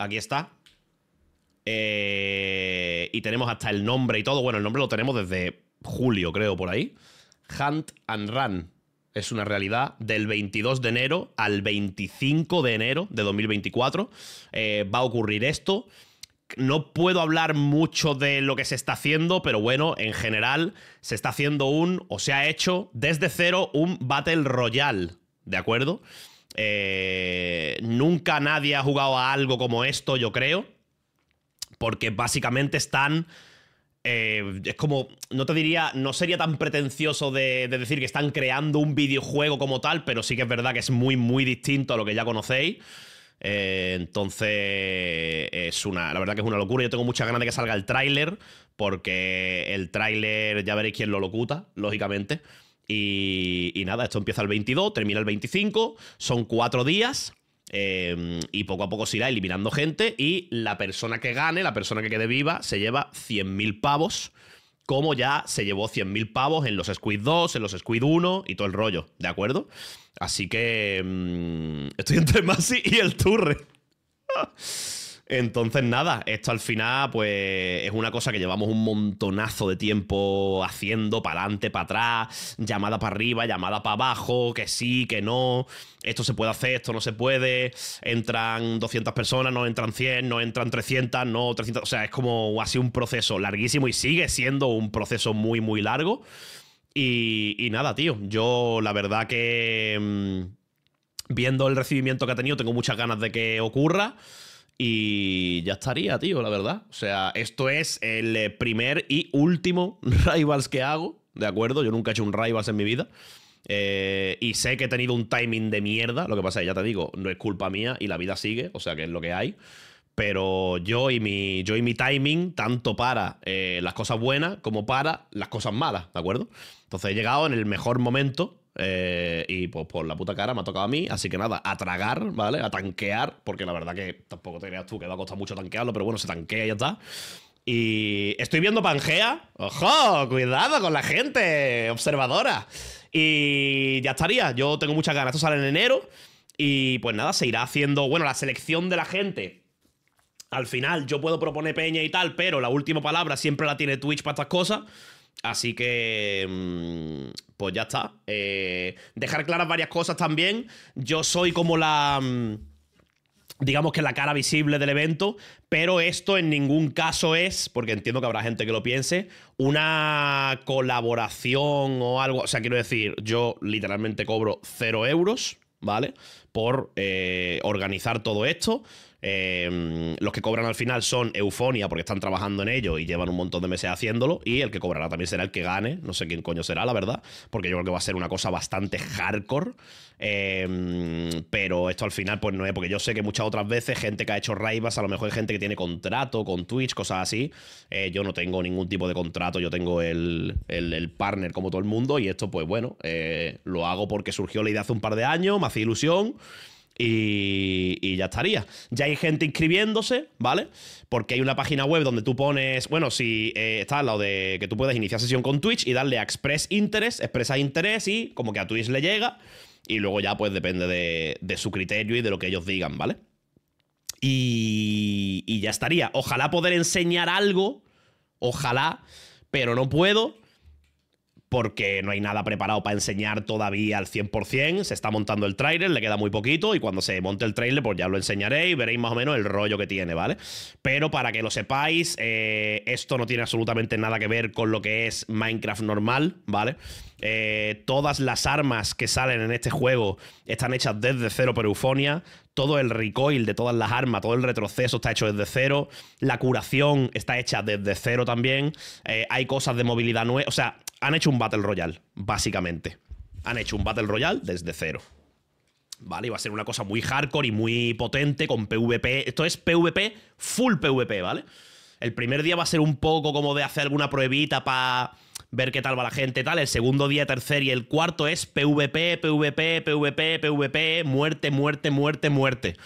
aquí está. Eh, y tenemos hasta el nombre y todo. Bueno, el nombre lo tenemos desde julio, creo, por ahí. Hunt and Run. Es una realidad del 22 de enero al 25 de enero de 2024. Eh, va a ocurrir esto. No puedo hablar mucho de lo que se está haciendo, pero bueno, en general se está haciendo un, o se ha hecho desde cero, un Battle Royale, ¿de acuerdo? Eh, nunca nadie ha jugado a algo como esto, yo creo. Porque básicamente están. Eh, es como. No te diría. No sería tan pretencioso de, decir que están creando un videojuego como tal, pero sí que es verdad que es muy, muy distinto a lo que ya conocéis. Eh, entonces. Es una. La verdad que es una locura. Yo tengo muchas ganas de que salga el tráiler. Porque el tráiler. Ya veréis quién lo locuta, lógicamente. Y, nada, esto empieza el 22, termina el 25, son cuatro días. Em, y poco a poco se irá eliminando gente y la persona que gane, la persona que quede viva, se lleva 100.000 pavos, como ya se llevó 100.000 pavos en los Squid 2, en los Squid 1 y todo el rollo, ¿de acuerdo? Así que em, estoy entre Masi y el Turre. Entonces, nada, esto al final, pues es una cosa que llevamos un montonazo de tiempo haciendo, para adelante, para atrás, llamada para arriba, llamada para abajo, que sí, que no, esto se puede hacer, esto no se puede, entran 200 personas, no entran 100, no entran 300, no 300, o sea, es como así un proceso larguísimo y sigue siendo un proceso muy, muy largo. Y, nada, tío, yo la verdad que... Mm, viendo el recibimiento que ha tenido, tengo muchas ganas de que ocurra. Y ya estaría, tío, la verdad. O sea, esto es el eh, primer y último Rivals que hago, ¿de acuerdo? Yo nunca he hecho un Rivals en mi vida. Eh, y sé que he tenido un timing de mierda. Lo que pasa es, ya te digo, no es culpa mía y la vida sigue, o sea que es lo que hay. Pero yo y mi, timing, tanto para eh, las cosas buenas como para las cosas malas, ¿de acuerdo? Entonces he llegado en el mejor momento eh, y pues por la puta cara me ha tocado a mí. Así que nada, a tragar, ¿vale? A tanquear. Porque la verdad que tampoco te creas tú que va a costar mucho tanquearlo, pero bueno, se tanquea y ya está. Y estoy viendo Pangea. ¡Ojo! Cuidado con la gente observadora. Y ya estaría. Yo tengo muchas ganas. Esto sale en enero. Y pues nada, se irá haciendo. Bueno, la selección de la gente. Al final, yo puedo proponer peña y tal, pero la última palabra siempre la tiene Twitch para estas cosas. Así que. Mm, pues ya está. Eh, dejar claras varias cosas también. Yo soy como la mm, digamos que la cara visible del evento, pero esto en ningún caso es, porque entiendo que habrá gente que lo piense, una colaboración o algo. O sea, quiero decir, yo literalmente cobro cero euros, ¿vale? Por eh, organizar todo esto. Em, los que cobran al final son Eufonia porque están trabajando en ello y llevan un montón de meses haciéndolo. Y el que cobrará también será el que gane. No sé quién coño será, la verdad. Porque yo creo que va a ser una cosa bastante hardcore. Em, pero esto al final, pues no es. Porque yo sé que muchas otras veces gente que ha hecho raivas, a lo mejor hay gente que tiene contrato con Twitch, cosas así. Eh, yo no tengo ningún tipo de contrato. Yo tengo el, el partner como todo el mundo. Y esto, pues bueno, eh, lo hago porque surgió la idea hace un par de años. Me hacía ilusión y, ya estaría. Ya hay gente inscribiéndose, ¿vale? Porque hay una página web donde tú pones, bueno, si eh, está al lado de que tú puedes iniciar sesión con Twitch y darle a Express Interest, expresa interés y como que a Twitch le llega y luego ya pues depende de, de su criterio y de lo que ellos digan, ¿vale? Y, y ya estaría. Ojalá poder enseñar algo, ojalá, pero no puedo porque no hay nada preparado para enseñar todavía al 100%. Se está montando el trailer, le queda muy poquito y cuando se monte el trailer pues ya lo enseñaré y veréis más o menos el rollo que tiene, ¿vale? Pero para que lo sepáis, eh, esto no tiene absolutamente nada que ver con lo que es Minecraft normal, ¿vale? Eh, todas las armas que salen en este juego están hechas desde cero por Eufonia. Todo el recoil de todas las armas, todo el retroceso está hecho desde cero. La curación está hecha desde cero también. Eh, hay cosas de movilidad nueva. O sea, han hecho un Battle Royale, básicamente. Han hecho un Battle Royale desde cero. ¿Vale? Y va a ser una cosa muy hardcore y muy potente con PvP. Esto es PvP, full PvP, ¿vale? El primer día va a ser un poco como de hacer alguna pruebita para ver qué tal va la gente, y tal. El segundo día, tercer y el cuarto es PvP, PvP, PvP, PvP, muerte, muerte, muerte, muerte.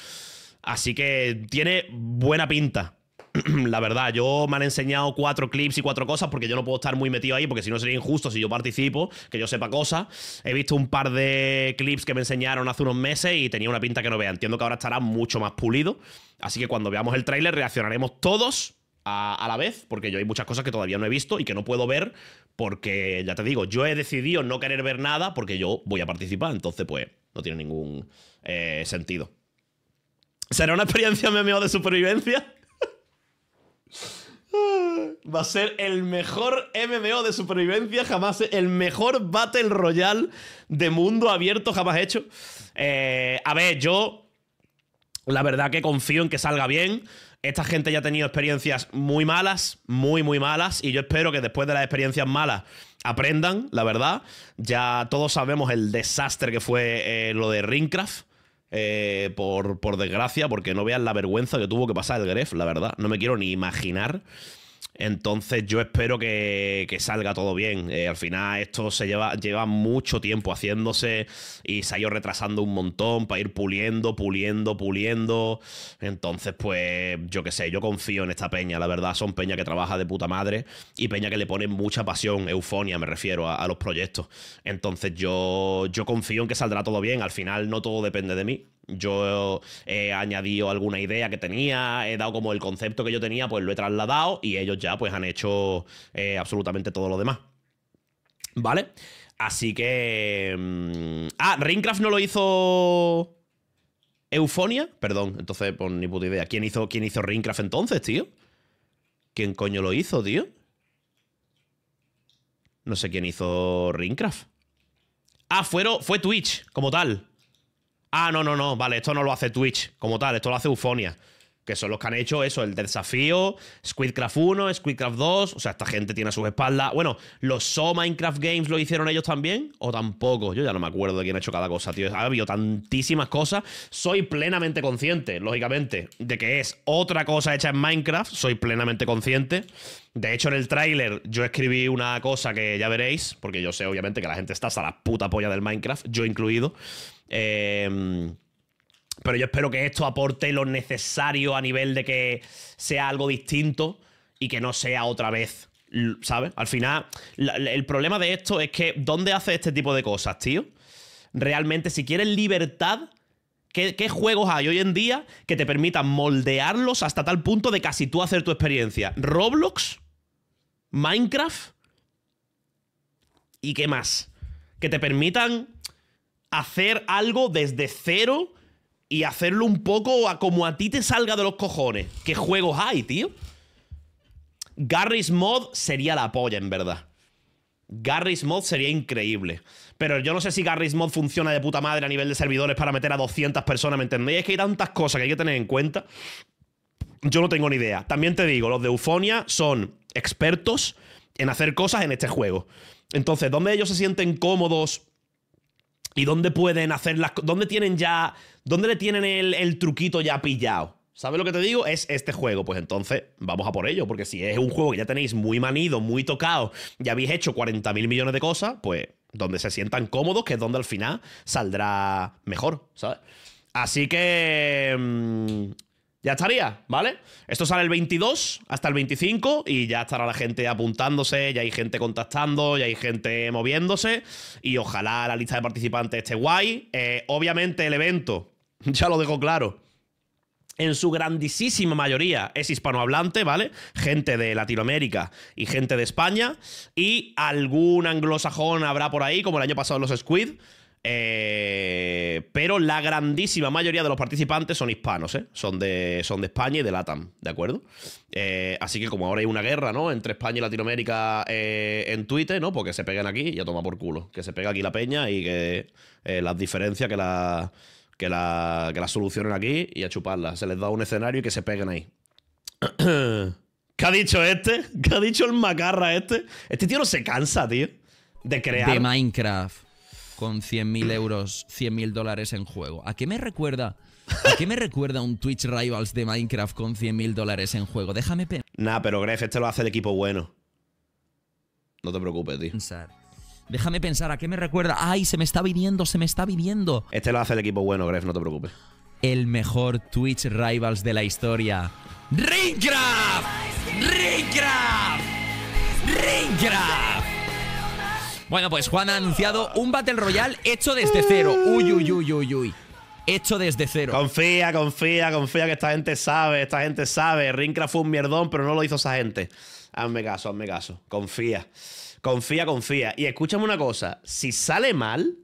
Así que tiene buena pinta. la verdad, yo me han enseñado cuatro clips y cuatro cosas porque yo no puedo estar muy metido ahí porque si no sería injusto si yo participo, que yo sepa cosas. He visto un par de clips que me enseñaron hace unos meses y tenía una pinta que no vea. Entiendo que ahora estará mucho más pulido. Así que cuando veamos el tráiler reaccionaremos todos a, la vez, porque yo hay muchas cosas que todavía no he visto y que no puedo ver, porque ya te digo, yo he decidido no querer ver nada porque yo voy a participar, entonces pues no tiene ningún eh, sentido. ¿Será una experiencia memeo de supervivencia? Va a ser el mejor MMO de supervivencia jamás. ¿eh? El mejor Battle Royale de mundo abierto jamás hecho. Eh, a ver, yo. La verdad que confío en que salga bien. Esta gente ya ha tenido experiencias muy malas, muy, muy malas. Y yo espero que después de las experiencias malas aprendan, la verdad. Ya todos sabemos el desastre que fue eh, lo de Ringcraft. Eh, por, por desgracia, porque no veas la vergüenza que tuvo que pasar el Gref, la verdad. No me quiero ni imaginar entonces yo espero que, salga todo bien. Eh, al final esto se lleva, lleva mucho tiempo haciéndose y se ha ido retrasando un montón para ir puliendo, puliendo, puliendo. Entonces pues yo qué sé, yo confío en esta peña. La verdad son peña que trabaja de puta madre y peña que le pone mucha pasión, eufonia me refiero a, a los proyectos. Entonces yo, yo confío en que saldrá todo bien. Al final no todo depende de mí. Yo he eh, añadido alguna idea que tenía, he dado como el concepto que yo tenía, pues lo he trasladado y ellos ya pues han hecho eh, absolutamente todo lo demás. ¿Vale? Así que... Mm, ah, Ringcraft no lo hizo... Eufonia, perdón, entonces pues ni puta idea. ¿Quién hizo, quién hizo Ringcraft entonces, tío? ¿Quién coño lo hizo, tío? No sé quién hizo Ringcraft. Ah, fue Twitch, como tal. Ah, no, no, no, vale, esto no lo hace Twitch como tal, esto lo hace Eufonia que son los que han hecho eso, el desafío, Squidcraft 1, Squidcraft 2, o sea, esta gente tiene a sus espaldas. Bueno, los So Minecraft Games lo hicieron ellos también, o tampoco, yo ya no me acuerdo de quién ha hecho cada cosa, tío. Ha habido tantísimas cosas, soy plenamente consciente, lógicamente, de que es otra cosa hecha en Minecraft, soy plenamente consciente. De hecho, en el tráiler yo escribí una cosa que ya veréis, porque yo sé obviamente que la gente está hasta la puta polla del Minecraft, yo incluido. Eh pero yo espero que esto aporte lo necesario a nivel de que sea algo distinto y que no sea otra vez, ¿sabes? Al final, el problema de esto es que ¿dónde hace este tipo de cosas, tío? Realmente, si quieres libertad, ¿qué, ¿qué, juegos hay hoy en día que te permitan moldearlos hasta tal punto de casi tú hacer tu experiencia? ¿Roblox? ¿Minecraft? ¿Y qué más? Que te permitan hacer algo desde cero y hacerlo un poco a como a ti te salga de los cojones. ¿Qué juegos hay, tío? Garry's Mod sería la polla, en verdad. Garry's Mod sería increíble. Pero yo no sé si Garry's Mod funciona de puta madre a nivel de servidores para meter a 200 personas, ¿me entiendes? Es que hay tantas cosas que hay que tener en cuenta. Yo no tengo ni idea. También te digo, los de Eufonia son expertos en hacer cosas en este juego. Entonces, ¿dónde ellos se sienten cómodos y dónde pueden hacer las dónde tienen ya dónde le tienen el, truquito ya pillado ¿Sabes lo que te digo? Es este juego. Pues entonces vamos a por ello. Porque si es un juego que ya tenéis muy manido, muy tocado, ya habéis hecho 40 mil millones de cosas, pues donde se sientan cómodos, que es donde al final saldrá mejor, ¿sabes? Así que... Mm, ya estaría, ¿vale? Esto sale el 22 hasta el 25 y ya estará la gente apuntándose, ya hay gente contactando, ya hay gente moviéndose y ojalá la lista de participantes esté guay. Eh, obviamente el evento, ya lo dejo claro, en su grandísima mayoría es hispanohablante, ¿vale? Gente de Latinoamérica y gente de España y algún anglosajón habrá por ahí, como el año pasado los Squid. Eh, pero la grandísima mayoría de los participantes son hispanos, ¿eh? son, de, son de España y de LATAM, ¿de acuerdo? Eh, así que como ahora hay una guerra, ¿no? Entre España y Latinoamérica en Twitter, ¿no? Porque se pegan aquí y a tomar por culo. Que se pega aquí la peña y que las diferencias que la, que, la, que solucionen aquí y a chuparlas. Se les da un escenario y que se peguen ahí. ¿Qué ha dicho este? ¿Qué ha dicho el macarra este? Este tío no se cansa, tío, de crear. De Minecraft con 100.000 euros, 100.000 dólares en juego. ¿A qué me recuerda? ¿A qué me recuerda un Twitch Rivals de Minecraft con 100.000 dólares en juego? Déjame pensar. Nah, pero Gref, este lo hace el equipo bueno. No te preocupes, tío. Déjame pensar, ¿a qué me recuerda? ¡Ay, se me está viniendo, se me está viniendo! Este lo hace el equipo bueno, Gref, no te preocupes. El mejor Twitch Rivals de la historia. ¡Ringcraft! ¡Ringcraft! ¡Ringcraft! Bueno, pues Juan ha anunciado un Battle Royale hecho desde cero. Uy, uy, uy, uy, uy. Hecho desde cero. Confía, confía, confía que esta gente sabe, esta gente sabe. Ringcraft fue un mierdón, pero no lo hizo esa gente. Hazme caso, hazme caso. Confía. Confía, confía. Y escúchame una cosa. Si sale mal,